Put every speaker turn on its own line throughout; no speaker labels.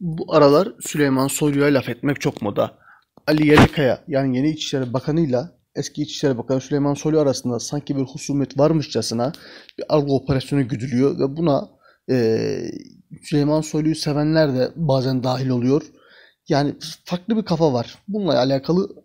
bu aralar Süleyman Soylu'ya laf etmek çok moda. Ali Yerikaya yani yeni İçişleri Bakanı'yla eski İçişleri Bakanı Süleyman Soylu arasında sanki bir husumet varmışçasına bir algı operasyonu güdülüyor ve buna e, Süleyman Soylu'yu sevenler de bazen dahil oluyor. Yani farklı bir kafa var. Bununla alakalı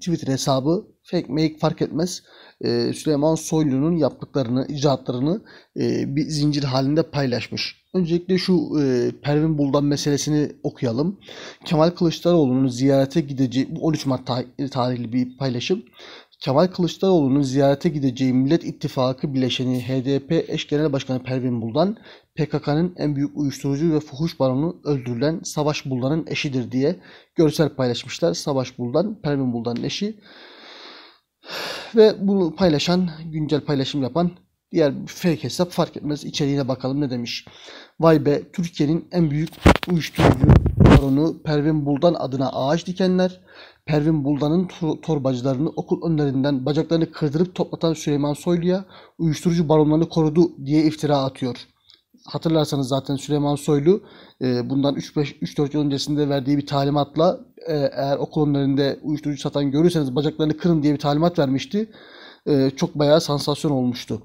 Twitter hesabı fake make fark etmez. E, Süleyman Soylu'nun yaptıklarını, icatlarını e, bir zincir halinde paylaşmış. Öncelikle şu e, Pervin Buldan meselesini okuyalım. Kemal Kılıçdaroğlu'nun ziyarete gideceği bu 13 Mart tarih, tarihli bir paylaşım. Kemal Kılıçdaroğlu'nun ziyarete gideceği Millet İttifakı bileşeni HDP eş genel başkanı Pervin Buldan, PKK'nın en büyük uyuşturucu ve fuhuş baronu öldürülen Savaş Buldan'ın eşidir diye görsel paylaşmışlar. Savaş Buldan, Pervin Buldan'ın eşi ve bunu paylaşan, güncel paylaşım yapan diğer fake hesap fark etmez. İçeriğine bakalım ne demiş. Vay be Türkiye'nin en büyük uyuşturucu baronu Pervin Buldan adına ağaç dikenler Pervin Buldan'ın torbacılarını okul önlerinden bacaklarını kırdırıp toplatan Süleyman Soylu'ya uyuşturucu baronlarını korudu diye iftira atıyor. Hatırlarsanız zaten Süleyman Soylu e, bundan 3-4 yıl öncesinde verdiği bir talimatla e, eğer okul önlerinde uyuşturucu satan görürseniz bacaklarını kırın diye bir talimat vermişti. E, çok bayağı sansasyon olmuştu.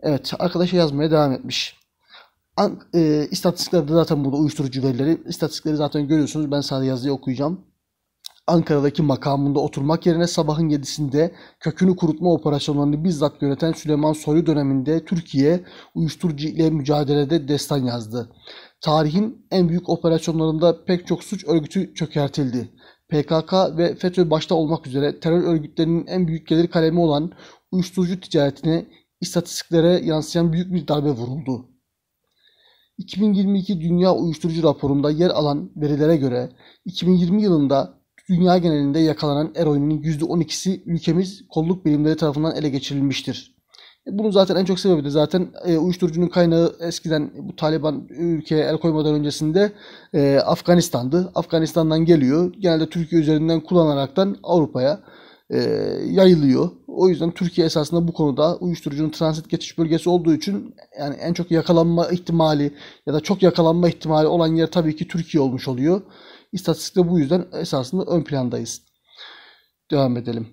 Evet arkadaşa yazmaya devam etmiş. An, zaten burada uyuşturucu verileri. İstatistikleri zaten görüyorsunuz. Ben sadece yazıyı okuyacağım. Ankara'daki makamında oturmak yerine sabahın yedisinde kökünü kurutma operasyonlarını bizzat yöneten Süleyman Soylu döneminde Türkiye uyuşturucu ile mücadelede destan yazdı. Tarihin en büyük operasyonlarında pek çok suç örgütü çökertildi. PKK ve FETÖ başta olmak üzere terör örgütlerinin en büyük gelir kalemi olan uyuşturucu ticaretine istatistiklere yansıyan büyük bir darbe vuruldu. 2022 Dünya Uyuşturucu raporunda yer alan verilere göre 2020 yılında Dünya genelinde yakalanan er oyununun %12'si ülkemiz kolluk bilimleri tarafından ele geçirilmiştir. E, bunun zaten en çok sebebi de zaten e, uyuşturucunun kaynağı eskiden bu Taliban ülkeye el koymadan öncesinde e, Afganistan'dı. Afganistan'dan geliyor. Genelde Türkiye üzerinden kullanaraktan Avrupa'ya yayılıyor. O yüzden Türkiye esasında bu konuda uyuşturucunun transit geçiş bölgesi olduğu için yani en çok yakalanma ihtimali ya da çok yakalanma ihtimali olan yer tabii ki Türkiye olmuş oluyor. İstatistikte bu yüzden esasında ön plandayız. Devam edelim.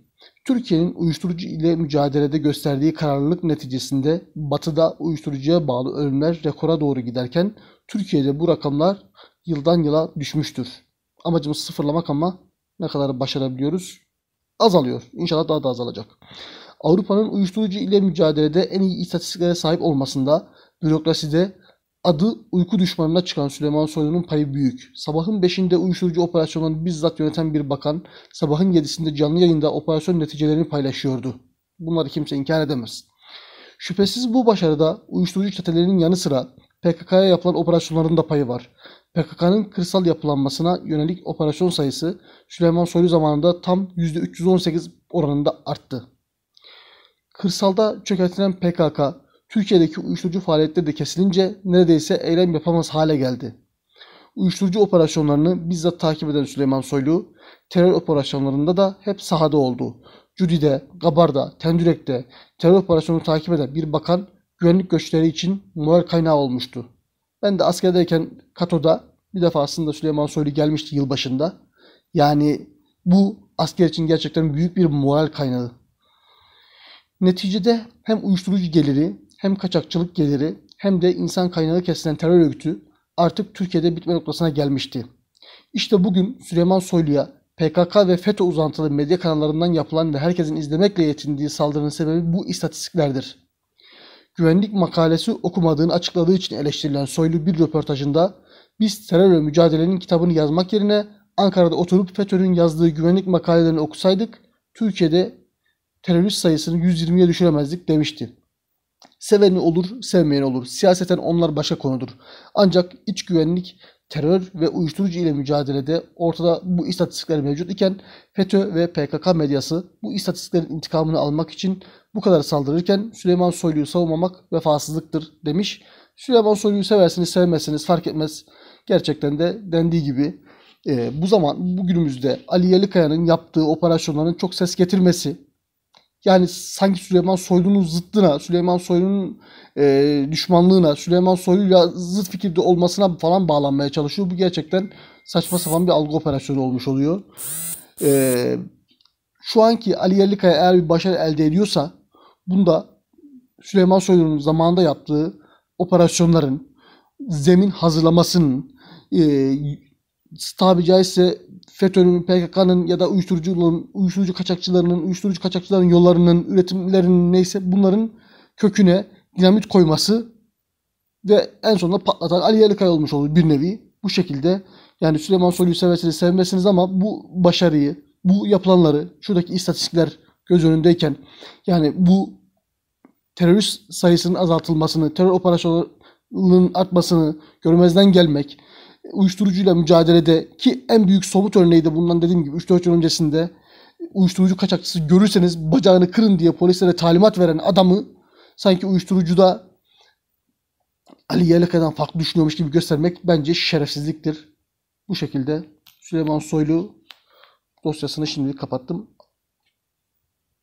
Türkiye'nin uyuşturucu ile mücadelede gösterdiği kararlılık neticesinde batıda uyuşturucuya bağlı ölümler rekora doğru giderken Türkiye'de bu rakamlar yıldan yıla düşmüştür. Amacımız sıfırlamak ama ne kadar başarabiliyoruz? Azalıyor. İnşallah daha da azalacak. Avrupa'nın uyuşturucu ile mücadelede en iyi istatistiklere sahip olmasında, bürokraside Adı uyku düşmanına çıkan Süleyman Soylu'nun payı büyük. Sabahın 5'inde uyuşturucu operasyonlarını bizzat yöneten bir bakan, sabahın 7'sinde canlı yayında operasyon neticelerini paylaşıyordu. Bunları kimse inkar edemez. Şüphesiz bu başarıda uyuşturucu çetelerinin yanı sıra PKK'ya yapılan operasyonların da payı var. PKK'nın kırsal yapılanmasına yönelik operasyon sayısı Süleyman Soylu zamanında tam %318 oranında arttı. Kırsalda çökertilen PKK, Türkiye'deki uyuşturucu faaliyetleri de kesilince neredeyse eylem yapamaz hale geldi. Uyuşturucu operasyonlarını bizzat takip eden Süleyman Soylu, terör operasyonlarında da hep sahada oldu. Cudi'de, Gabar'da, Tendürek'te terör operasyonunu takip eden bir bakan güvenlik göçleri için moral kaynağı olmuştu. Ben de askerdeyken Kato'da bir defa aslında Süleyman Soylu gelmişti yılbaşında. Yani bu asker için gerçekten büyük bir moral kaynağı. Neticede hem uyuşturucu geliri hem kaçakçılık geliri hem de insan kaynağı kesilen terör örgütü artık Türkiye'de bitme noktasına gelmişti. İşte bugün Süleyman Soylu'ya PKK ve FETÖ uzantılı medya kanallarından yapılan ve herkesin izlemekle yetindiği saldırının sebebi bu istatistiklerdir. Güvenlik makalesi okumadığını açıkladığı için eleştirilen Soylu bir röportajında biz terörle mücadelenin kitabını yazmak yerine Ankara'da oturup FETÖ'nün yazdığı güvenlik makalelerini okusaydık Türkiye'de terörist sayısını 120'ye düşüremezdik demişti. Seveni olur, sevmeyen olur. Siyaseten onlar başka konudur. Ancak iç güvenlik, terör ve uyuşturucu ile mücadelede ortada bu istatistikler mevcut iken FETÖ ve PKK medyası bu istatistiklerin intikamını almak için bu kadar saldırırken Süleyman Soylu'yu savunmamak vefasızlıktır demiş. Süleyman Soylu'yu seversiniz sevmezsiniz fark etmez. Gerçekten de dendiği gibi e, bu zaman bugünümüzde Ali Yalikaya'nın yaptığı operasyonların çok ses getirmesi yani sanki Süleyman Soylu'nun zıttına, Süleyman Soylu'nun e, düşmanlığına, Süleyman Soylu'yla zıt fikirde olmasına falan bağlanmaya çalışıyor. Bu gerçekten saçma sapan bir algı operasyonu olmuş oluyor. E, şu anki Ali Yerlikaya eğer bir başarı elde ediyorsa bunda Süleyman Soylu'nun zamanında yaptığı operasyonların zemin hazırlamasının e, tabi caizse FETÖ'nün, PKK'nın ya da uyuşturuculuğun, uyuşturucu kaçakçılarının, uyuşturucu kaçakçıların yollarının, üretimlerinin neyse bunların köküne dinamit koyması ve en sonunda patlatan Ali Yerlikaya olmuş olur bir nevi. Bu şekilde yani Süleyman Soylu'yu seversiniz sevmesiniz ama bu başarıyı, bu yapılanları şuradaki istatistikler göz önündeyken yani bu terörist sayısının azaltılmasını, terör operasyonlarının artmasını görmezden gelmek uyuşturucuyla mücadelede ki en büyük somut örneği de bundan dediğim gibi 3-4 yıl öncesinde uyuşturucu kaçakçısı görürseniz bacağını kırın diye polislere talimat veren adamı sanki uyuşturucuda Ali Yeleka'dan farklı düşünüyormuş gibi göstermek bence şerefsizliktir. Bu şekilde Süleyman Soylu dosyasını şimdi kapattım.